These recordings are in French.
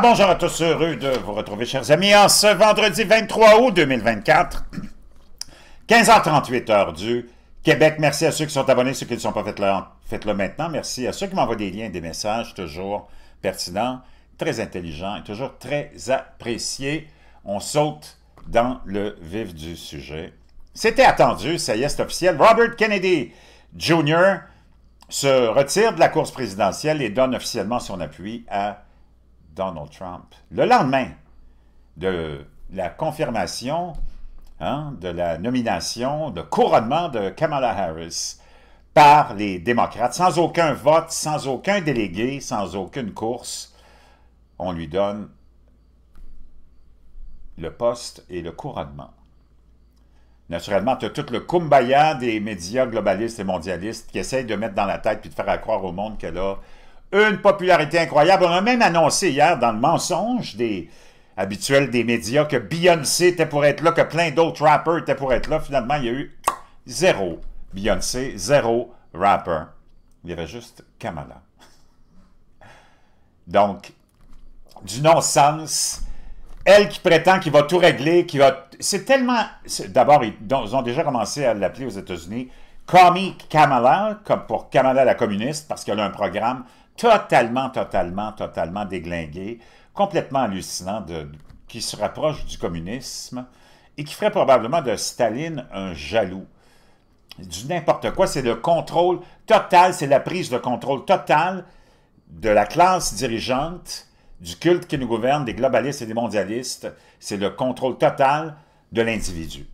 Ah, bonjour à tous, heureux de vous retrouver, chers amis, en ce vendredi 23 août 2024, 15h38 heure du Québec. Merci à ceux qui sont abonnés, ceux qui ne sont pas, faites-le faites -le maintenant. Merci à ceux qui m'envoient des liens, des messages, toujours pertinents, très intelligents et toujours très appréciés. On saute dans le vif du sujet. C'était attendu, ça y est, c'est officiel. Robert Kennedy Jr. se retire de la course présidentielle et donne officiellement son appui à Donald Trump. Le lendemain de la confirmation hein, de la nomination, de couronnement de Kamala Harris par les démocrates, sans aucun vote, sans aucun délégué, sans aucune course, on lui donne le poste et le couronnement. Naturellement, tu as tout le kumbaya des médias globalistes et mondialistes qui essayent de mettre dans la tête puis de faire croire au monde que a une popularité incroyable. On a même annoncé hier dans le mensonge des habituels des médias que Beyoncé était pour être là, que plein d'autres rappers étaient pour être là. Finalement, il y a eu zéro Beyoncé, zéro rapper. Il y avait juste Kamala. Donc, du non-sens. Elle qui prétend qu'il va tout régler, qui va... C'est tellement... D'abord, ils, ont déjà commencé à l'appeler aux États-Unis « Call Kamala », comme pour Kamala la communiste, parce qu'elle a un programme totalement, totalement, totalement déglingué, complètement hallucinant, qui se rapproche du communisme et qui ferait probablement de Staline un jaloux. Du n'importe quoi, c'est le contrôle total, c'est la prise de contrôle total de la classe dirigeante, du culte qui nous gouverne, des globalistes et des mondialistes. C'est le contrôle total de l'individu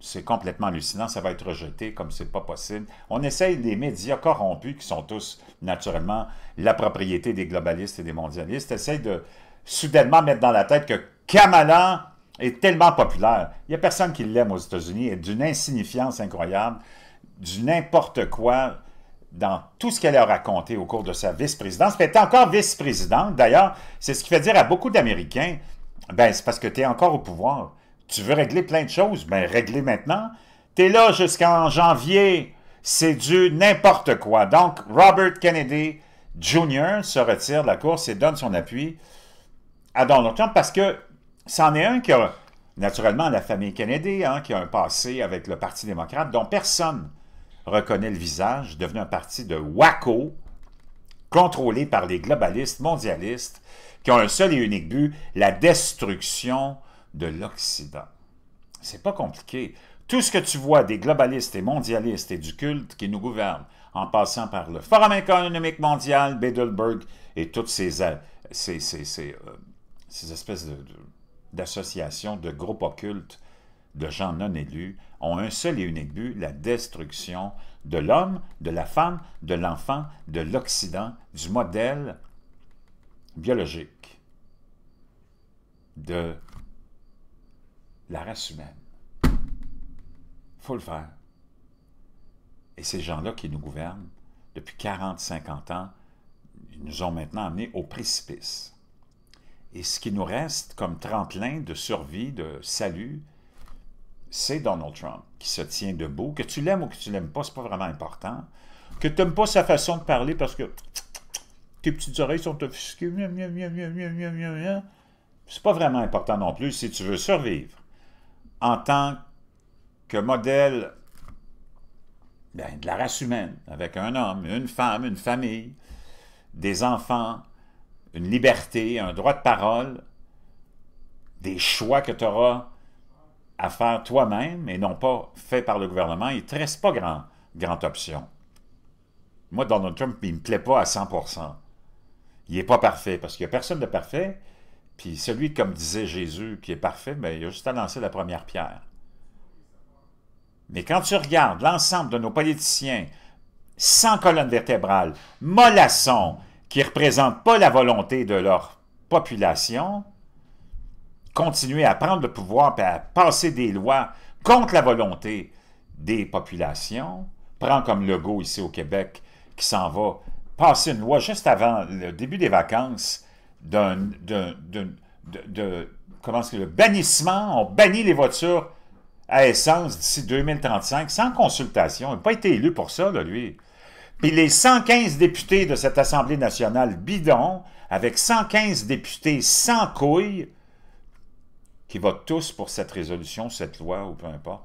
c'est complètement hallucinant, ça va être rejeté comme c'est pas possible. On essaye des médias corrompus qui sont tous naturellement la propriété des globalistes et des mondialistes, essayent de soudainement mettre dans la tête que Kamala est tellement populaire. Il n'y a personne qui l'aime aux États-Unis, elle est d'une insignifiance incroyable, du n'importe quoi dans tout ce qu'elle a raconté au cours de sa vice-présidence. Elle était encore vice-présidente, d'ailleurs, c'est ce qui fait dire à beaucoup d'Américains, ben c'est parce que tu es encore au pouvoir tu veux régler plein de choses? mais ben, régler maintenant. T'es là jusqu'en janvier. C'est du n'importe quoi. Donc, Robert Kennedy Jr. se retire de la course et donne son appui à Donald Trump parce que c'en est un qui a, naturellement, la famille Kennedy, hein, qui a un passé avec le Parti démocrate dont personne reconnaît le visage, devenu un parti de WACO contrôlé par les globalistes mondialistes qui ont un seul et unique but, la destruction de l'Occident. C'est pas compliqué. Tout ce que tu vois des globalistes et mondialistes et du culte qui nous gouvernent, en passant par le Forum économique mondial, Bedelberg et toutes ces, euh, euh, ces espèces d'associations, de, de groupes occultes, de gens non élus, ont un seul et unique but, la destruction de l'homme, de la femme, de l'enfant, de l'Occident, du modèle biologique, de la race humaine. faut le faire. Et ces gens-là qui nous gouvernent depuis 40, 50 ans, ils nous ont maintenant amenés au précipice. Et ce qui nous reste comme tremplin de survie, de salut, c'est Donald Trump qui se tient debout. Que tu l'aimes ou que tu l'aimes pas, c'est pas vraiment important. Que tu n'aimes pas sa façon de parler parce que tes petites oreilles sont offusquées, c'est pas vraiment important non plus si tu veux survivre en tant que modèle ben, de la race humaine, avec un homme, une femme, une famille, des enfants, une liberté, un droit de parole, des choix que tu auras à faire toi-même et non pas faits par le gouvernement, il ne te reste pas grand, grande option. Moi, Donald Trump, il ne me plaît pas à 100 Il n'est pas parfait parce qu'il n'y a personne de parfait. Puis celui, comme disait Jésus, qui est parfait, mais ben, il a juste à lancer la première pierre. Mais quand tu regardes l'ensemble de nos politiciens sans colonne vertébrale, mollassons, qui ne représentent pas la volonté de leur population, continuer à prendre le pouvoir et à passer des lois contre la volonté des populations, prend comme Legault ici au Québec, qui s'en va passer une loi juste avant le début des vacances d'un, de, comment le bannissement, on bannit les voitures à essence d'ici 2035 sans consultation. Il n'a pas été élu pour ça, lui. Puis les 115 députés de cette Assemblée nationale bidon, avec 115 députés sans couilles, qui votent tous pour cette résolution, cette loi ou peu importe.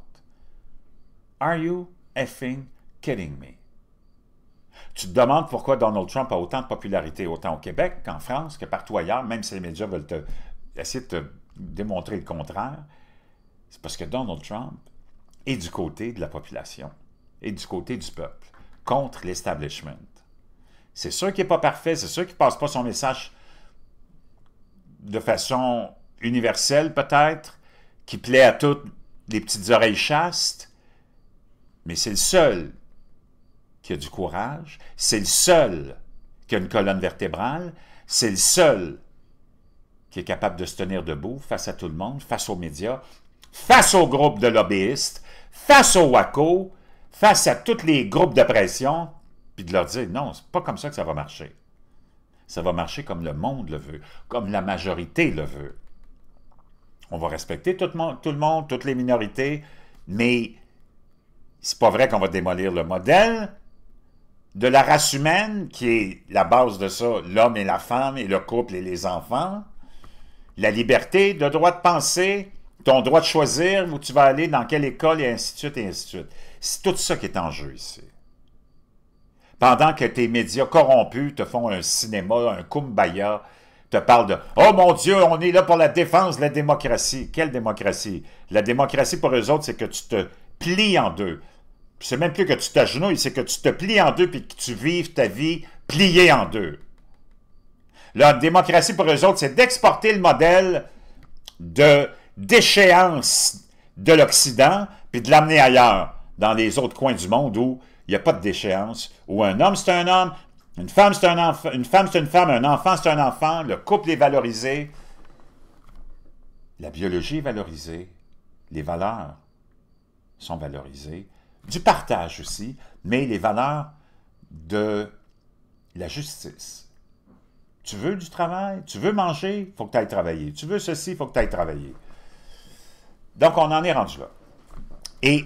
Are you effing kidding me? Tu te demandes pourquoi Donald Trump a autant de popularité, autant au Québec qu'en France, que partout ailleurs, même si les médias veulent essayer de te démontrer le contraire. C'est parce que Donald Trump est du côté de la population est du côté du peuple, contre l'establishment. C'est sûr qu'il n'est pas parfait, c'est sûr qu'il ne passe pas son message de façon universelle peut-être, qui plaît à toutes les petites oreilles chastes, mais c'est le seul qui a du courage, c'est le seul qui a une colonne vertébrale, c'est le seul qui est capable de se tenir debout face à tout le monde, face aux médias, face aux groupes de lobbyistes, face aux WACO, face à tous les groupes de pression, puis de leur dire non, c'est pas comme ça que ça va marcher. Ça va marcher comme le monde le veut, comme la majorité le veut. On va respecter tout, le monde, toutes les minorités, mais c'est pas vrai qu'on va démolir le modèle, de la race humaine, qui est la base de ça, l'homme et la femme, et le couple et les enfants, la liberté, de droit de penser, ton droit de choisir où tu vas aller, dans quelle école, et institut et ainsi C'est tout ça qui est en jeu ici. Pendant que tes médias corrompus te font un cinéma, un kumbaya, te parlent de « Oh mon Dieu, on est là pour la défense de la démocratie. » Quelle démocratie? La démocratie, pour eux autres, c'est que tu te plies en deux c'est même plus que tu t'agenouilles, c'est que tu te plies en deux puis que tu vives ta vie pliée en deux. La démocratie pour eux autres, c'est d'exporter le modèle de déchéance de l'Occident puis de l'amener ailleurs, dans les autres coins du monde où il n'y a pas de déchéance, où un homme c'est un homme, une femme c'est un enfant, une femme c'est une femme, un enfant c'est un enfant, le couple est valorisé, la biologie est valorisée, les valeurs sont valorisées, du partage aussi, mais les valeurs de la justice. Tu veux du travail, tu veux manger, il faut que tu ailles travailler. Tu veux ceci, il faut que tu ailles travailler. Donc, on en est rendu là. Et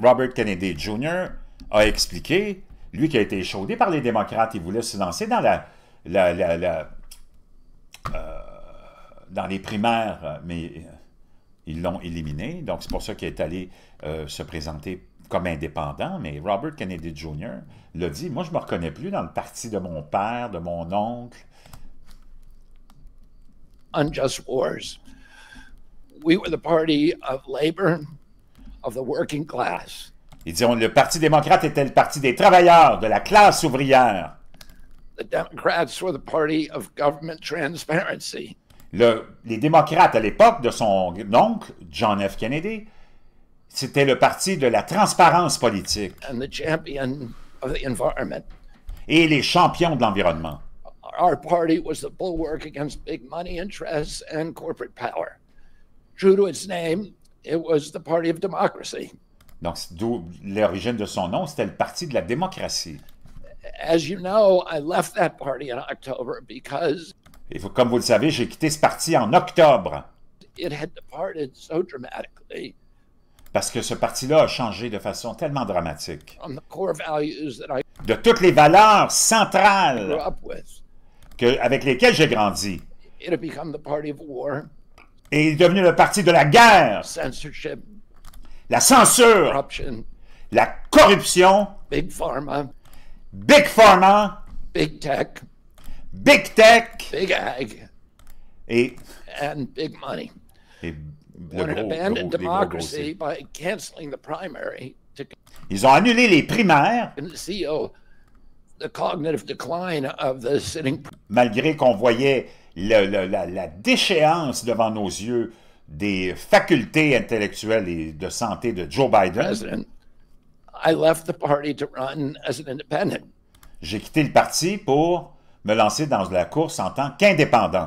Robert Kennedy Jr. a expliqué, lui qui a été échaudé par les démocrates, il voulait se lancer dans la, euh, dans les primaires, mais euh, ils l'ont éliminé. Donc, c'est pour ça qu'il est allé euh, se présenter comme indépendant, mais Robert Kennedy Jr. l'a dit, moi je ne me reconnais plus dans le parti de mon père, de mon oncle. Unjust wars. We were the party of labor, of the working class. Ils disent, le Parti démocrate était le parti des travailleurs, de la classe ouvrière. The Democrats were the party of government transparency. Le, les démocrates à l'époque de son oncle, John F. Kennedy, c'était le parti de la transparence politique. And the champion of the environment. Et les champions de l'environnement. Our party was the bulwark against big money interests and corporate power. True to its name, it was the party of democracy. Donc, d'où l'origine de son nom, c'était le parti de la démocratie. As you know, I left that party in October because comme vous le savez, j'ai quitté ce parti en octobre. it had departed so dramatically parce que ce parti-là a changé de façon tellement dramatique. De toutes les valeurs centrales avec lesquelles j'ai grandi. Et il est devenu le parti de la guerre, la censure, la corruption, Big Pharma, Big Tech, Big Tech, Ag, et, Big Money. Ils ont annulé les primaires. E Malgré qu'on voyait la, la, déchéance devant nos yeux des facultés intellectuelles et de santé de Joe Biden. J'ai quitté le parti pour me lancer dans la course en tant qu'indépendant.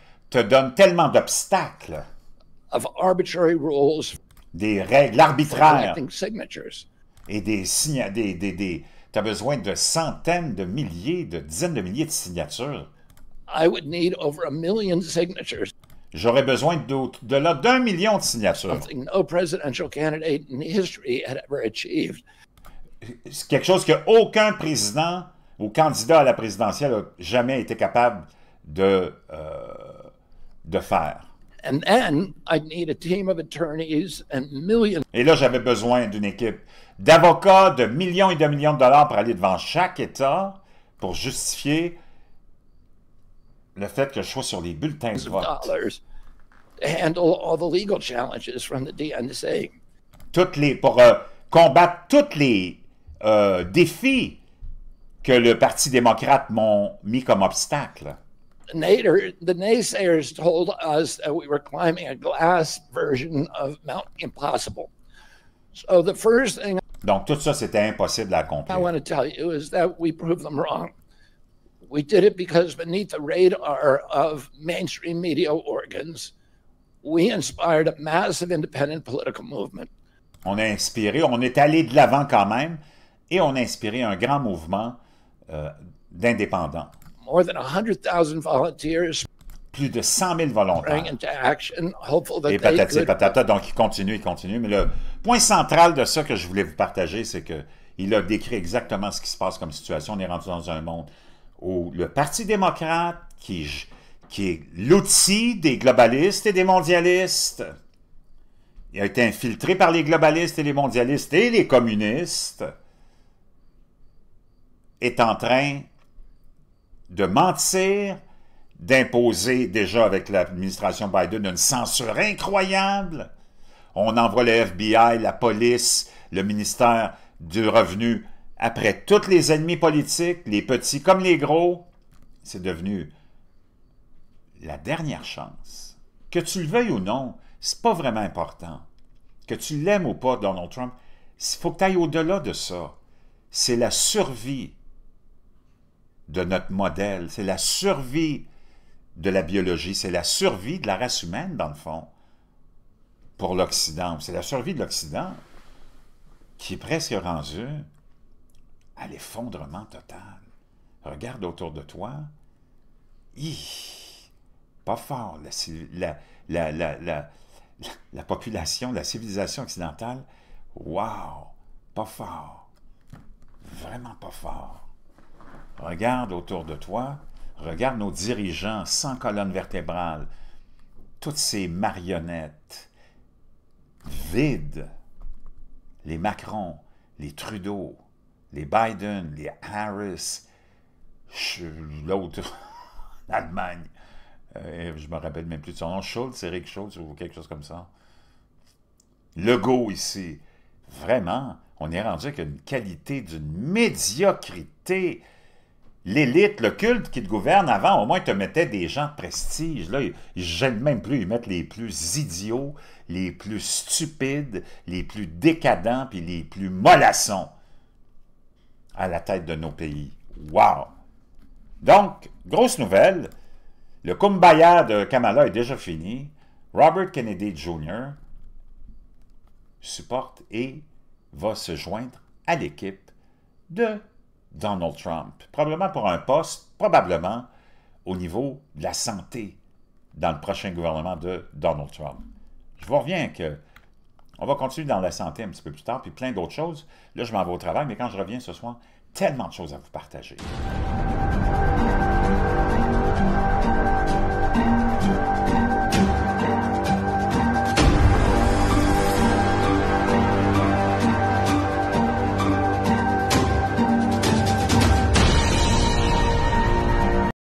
te donne tellement d'obstacles. Des règles arbitraires. Et des T'as Des, des, tu as besoin de centaines de milliers, de dizaines de milliers de signatures. J'aurais besoin de là d'un million de signatures. C'est quelque chose qu'aucun président ou candidat à la présidentielle n'a jamais été capable de, euh, de faire. Et là, j'avais besoin d'une équipe d'avocats de millions et de millions de dollars pour aller devant chaque État pour justifier le fait que je sois sur les bulletins de vote. Toutes les, pour euh, combattre tous les euh, défis que le Parti démocrate m'ont mis comme obstacle. nader, the naysayers told us that we were climbing a glass version of Mount Impossible. So the first thing Donc tout ça c'était impossible à I want to tell you is that we proved them wrong. We did it because beneath the radar of mainstream media organs, we inspired a massive independent political movement. On a inspiré, on est allé de l'avant quand même et on a inspiré un grand mouvement euh, d'indépendants. plus de 100 000 volontaires. Et patati patata, donc il continue, il continue. Mais le point central de ça que je voulais vous partager, c'est qu'il a décrit exactement ce qui se passe comme situation. On est rendu dans un monde où le Parti démocrate, qui, qui est l'outil des globalistes et des mondialistes, il a été infiltré par les globalistes et les mondialistes et les communistes, est en train de mentir, d'imposer déjà avec l'administration Biden une censure incroyable. On envoie le FBI, la police, le ministère du Revenu après tous les ennemis politiques, les petits comme les gros. C'est devenu la dernière chance. Que tu le veuilles ou non, c'est pas vraiment important. Que tu l'aimes ou pas, Donald Trump, il faut que tu ailles au-delà de ça. C'est la survie de notre modèle, c'est la survie de la biologie, c'est la survie de la race humaine, dans le fond, pour l'Occident. C'est la survie de l'Occident qui est presque rendue à l'effondrement total. Regarde autour de toi. Hi, pas fort. La, la, population, la civilisation occidentale, wow, pas fort. Vraiment pas fort. Regarde autour de toi, regarde nos dirigeants sans colonne vertébrale, toutes ces marionnettes vides, les Macron, les Trudeau, les Biden, les Harris, l'autre l'Allemagne, euh, je me rappelle même plus de son nom, Schultz, Eric Schultz ou quelque chose comme ça. go ici. Vraiment, on est rendu avec une qualité d'une médiocrité l'élite, le culte qui te gouverne, avant, au moins, te mettait des gens de prestige. Là, gênent même plus, ils mettent les plus idiots, les plus stupides, les plus décadents, puis les plus mollassons à la tête de nos pays. Wow! Donc, grosse nouvelle, le kumbaya de Kamala est déjà fini. Robert Kennedy Jr. supporte et va se joindre à l'équipe de Donald Trump, probablement pour un poste, probablement au niveau de la santé dans le prochain gouvernement de Donald Trump. Je vous reviens que on va continuer dans la santé un petit peu plus tard, puis plein d'autres choses. Là, je m'en vais au travail, mais quand je reviens ce soir, tellement de choses à vous partager.